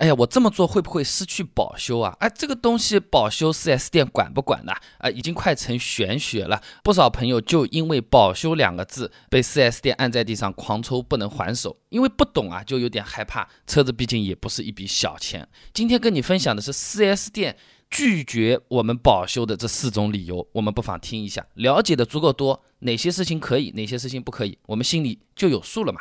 哎呀，我这么做会不会失去保修啊？哎，这个东西保修四 S 店管不管的？啊，已经快成玄学了。不少朋友就因为“保修”两个字被四 S 店按在地上狂抽，不能还手，因为不懂啊，就有点害怕。车子毕竟也不是一笔小钱。今天跟你分享的是四 S 店拒绝我们保修的这四种理由，我们不妨听一下，了解的足够多。哪些事情可以，哪些事情不可以，我们心里就有数了嘛。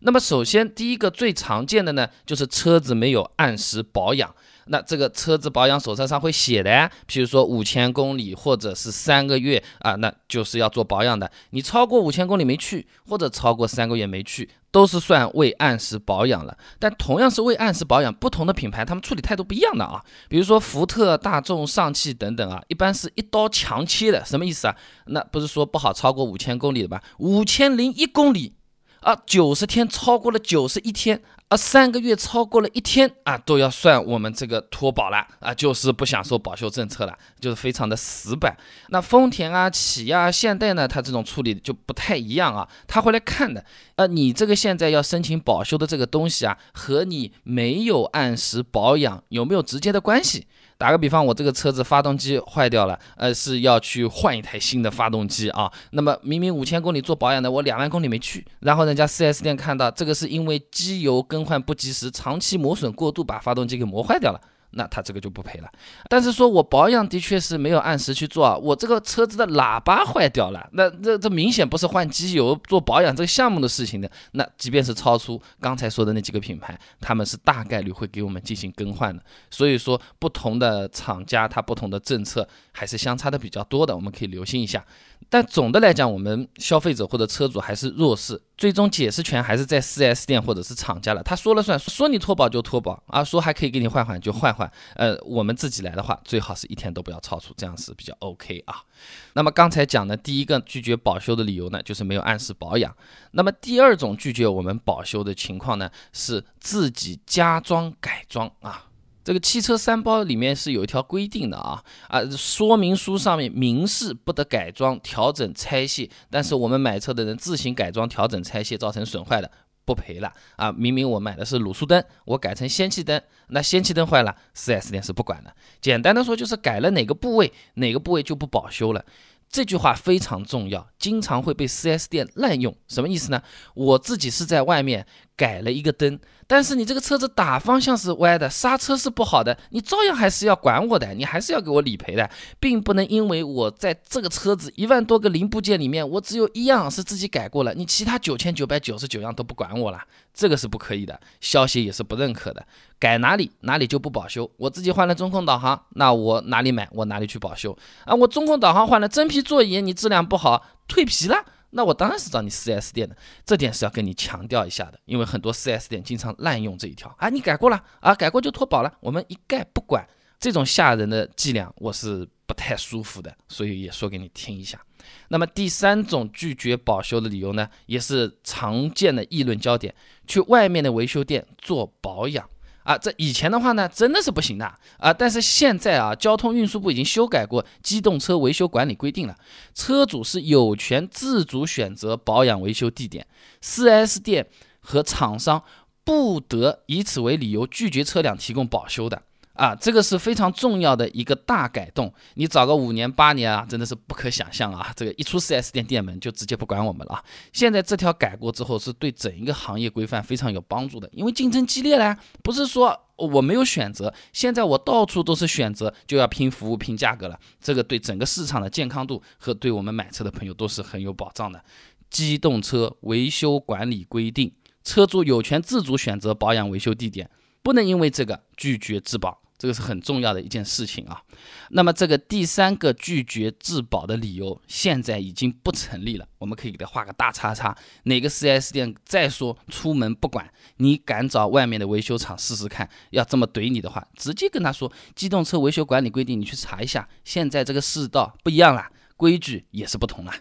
那么首先第一个最常见的呢，就是车子没有按时保养。那这个车子保养手册上会写的，比如说五千公里或者是三个月啊，那就是要做保养的。你超过五千公里没去，或者超过三个月没去，都是算未按时保养了。但同样是未按时保养，不同的品牌他们处理态度不一样的啊。比如说福特、大众、上汽等等啊，一般是一刀强切的，什么意思啊？那不是说不好超。过五千公里的吧，五千零一公里啊，九十天超过了九十一天啊，三个月超过了一天啊，都要算我们这个脱保了啊，就是不享受保修政策了，就是非常的死板。那丰田啊、起亚、现代呢，它这种处理就不太一样啊，他会来看的。呃，你这个现在要申请保修的这个东西啊，和你没有按时保养有没有直接的关系？打个比方，我这个车子发动机坏掉了，呃，是要去换一台新的发动机啊。那么明明五千公里做保养的，我两万公里没去，然后人家 4S 店看到这个是因为机油更换不及时，长期磨损过度把发动机给磨坏掉了。那他这个就不赔了，但是说我保养的确是没有按时去做啊，我这个车子的喇叭坏掉了，那这这明显不是换机油做保养这个项目的事情的，那即便是超出刚才说的那几个品牌，他们是大概率会给我们进行更换的，所以说不同的厂家它不同的政策还是相差的比较多的，我们可以留心一下。但总的来讲，我们消费者或者车主还是弱势，最终解释权还是在 4S 店或者是厂家了，他说了算，说你脱保就脱保啊，说还可以给你换换就换换。呃，我们自己来的话，最好是一天都不要超出，这样是比较 OK 啊。那么刚才讲的，第一个拒绝保修的理由呢，就是没有按时保养。那么第二种拒绝我们保修的情况呢，是自己加装、改装啊。这个汽车三包里面是有一条规定的啊，啊，说明书上面明示不得改装、调整、拆卸，但是我们买车的人自行改装、调整、拆卸造成损坏的。不赔了啊！明明我买的是卤素灯，我改成氙气灯，那氙气灯坏了，4S 店是不管的。简单的说，就是改了哪个部位，哪个部位就不保修了。这句话非常重要，经常会被 4S 店滥用。什么意思呢？我自己是在外面。改了一个灯，但是你这个车子打方向是歪的，刹车是不好的，你照样还是要管我的，你还是要给我理赔的，并不能因为我在这个车子一万多个零部件里面，我只有一样是自己改过了，你其他九千九百九十九样都不管我了，这个是不可以的，消协也是不认可的。改哪里哪里就不保修，我自己换了中控导航，那我哪里买我哪里去保修啊？我中控导航换了真皮座椅，你质量不好，蜕皮了。那我当然是找你 4S 店的，这点是要跟你强调一下的，因为很多 4S 店经常滥用这一条啊，你改过了啊，改过就脱保了，我们一概不管，这种吓人的伎俩我是不太舒服的，所以也说给你听一下。那么第三种拒绝保修的理由呢，也是常见的议论焦点，去外面的维修店做保养。啊，这以前的话呢，真的是不行的啊。但是现在啊，交通运输部已经修改过机动车维修管理规定了，车主是有权自主选择保养维修地点，4S 店和厂商不得以此为理由拒绝车辆提供保修的。啊，这个是非常重要的一个大改动。你找个五年八年啊，真的是不可想象啊！这个一出 4S 店店门就直接不管我们了啊！现在这条改过之后，是对整一个行业规范非常有帮助的。因为竞争激烈了，不是说我没有选择，现在我到处都是选择，就要拼服务、拼价格了。这个对整个市场的健康度和对我们买车的朋友都是很有保障的。《机动车维修管理规定》，车主有权自主选择保养维修地点，不能因为这个拒绝质保。这个是很重要的一件事情啊，那么这个第三个拒绝质保的理由现在已经不成立了，我们可以给他画个大叉叉。哪个四 S 店再说出门不管，你敢找外面的维修厂试试看？要这么怼你的话，直接跟他说《机动车维修管理规定》，你去查一下，现在这个世道不一样了，规矩也是不同了。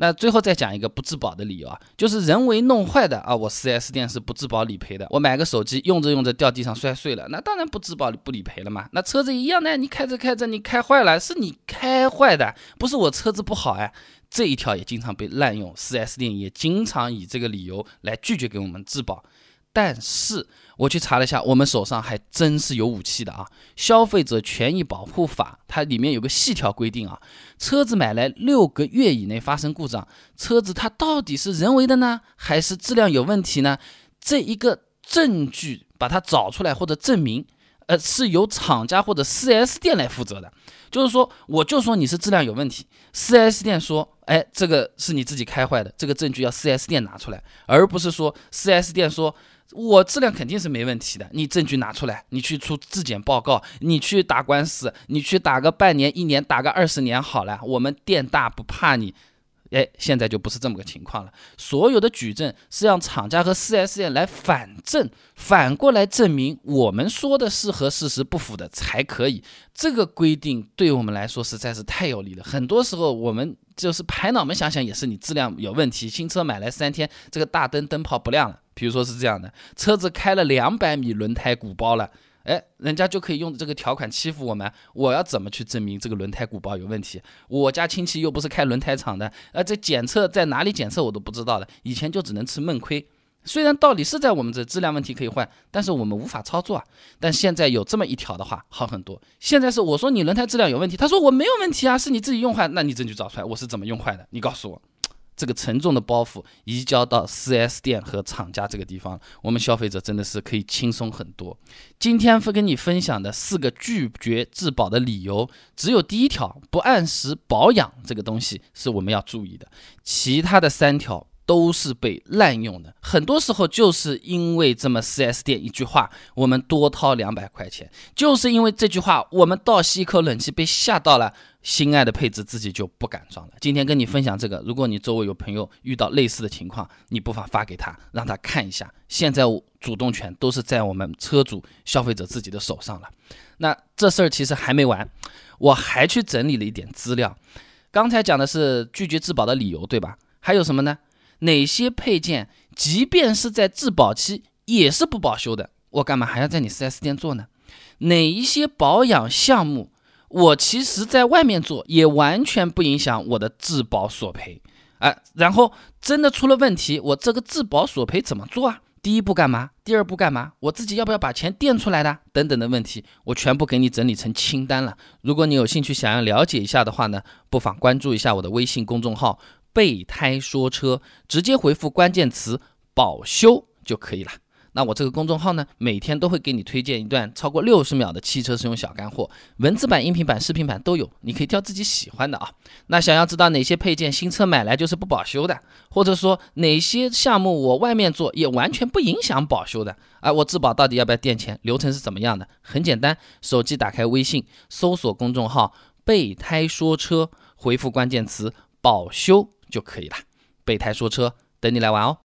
那最后再讲一个不质保的理由啊，就是人为弄坏的啊，我 4S 店是不质保理赔的。我买个手机用着用着掉地上摔碎了，那当然不质保理不理赔了嘛。那车子一样的，你开着开着你开坏了，是你开坏的，不是我车子不好哎。这一条也经常被滥用，4S 店也经常以这个理由来拒绝给我们质保。但是我去查了一下，我们手上还真是有武器的啊！《消费者权益保护法》它里面有个细条规定啊，车子买来六个月以内发生故障，车子它到底是人为的呢，还是质量有问题呢？这一个证据把它找出来或者证明。呃，是由厂家或者 4S 店来负责的，就是说，我就说你是质量有问题，4S 店说，哎，这个是你自己开坏的，这个证据要 4S 店拿出来，而不是说 4S 店说我质量肯定是没问题的，你证据拿出来，你去出质检报告，你去打官司，你去打个半年一年，打个二十年好了，我们店大不怕你。哎，现在就不是这么个情况了。所有的举证是让厂家和 4S 店来反证，反过来证明我们说的是和事实不符的才可以。这个规定对我们来说实在是太有利了。很多时候我们就是拍脑门想想也是，你质量有问题，新车买来三天，这个大灯灯泡不亮了。比如说是这样的，车子开了两百米，轮胎鼓包了。哎，人家就可以用这个条款欺负我们，我要怎么去证明这个轮胎鼓包有问题？我家亲戚又不是开轮胎厂的，呃，这检测在哪里检测我都不知道的，以前就只能吃闷亏。虽然道理是在我们这质量问题可以换，但是我们无法操作啊。但现在有这么一条的话，好很多。现在是我说你轮胎质量有问题，他说我没有问题啊，是你自己用坏，那你证据找出来，我是怎么用坏的，你告诉我。这个沉重的包袱移交到 4S 店和厂家这个地方，我们消费者真的是可以轻松很多。今天分跟你分享的四个拒绝质保的理由，只有第一条不按时保养这个东西是我们要注意的，其他的三条。都是被滥用的，很多时候就是因为这么 4S 店一句话，我们多掏两百块钱，就是因为这句话，我们倒吸一口冷气，被吓到了，心爱的配置自己就不敢装了。今天跟你分享这个，如果你周围有朋友遇到类似的情况，你不妨发给他，让他看一下。现在主动权都是在我们车主消费者自己的手上了。那这事儿其实还没完，我还去整理了一点资料。刚才讲的是拒绝质保的理由，对吧？还有什么呢？哪些配件，即便是在质保期也是不保修的，我干嘛还要在你四 S 店做呢？哪一些保养项目，我其实在外面做也完全不影响我的质保索赔，哎，然后真的出了问题，我这个质保索赔怎么做啊？第一步干嘛？第二步干嘛？我自己要不要把钱垫出来的？等等的问题，我全部给你整理成清单了。如果你有兴趣想要了解一下的话呢，不妨关注一下我的微信公众号。备胎说车，直接回复关键词“保修”就可以了。那我这个公众号呢，每天都会给你推荐一段超过六十秒的汽车使用小干货，文字版、音频版、视频版都有，你可以挑自己喜欢的啊。那想要知道哪些配件新车买来就是不保修的，或者说哪些项目我外面做也完全不影响保修的，哎，我质保到底要不要垫钱，流程是怎么样的？很简单，手机打开微信，搜索公众号“备胎说车”，回复关键词“保修”。就可以了。备胎说车，等你来玩哦。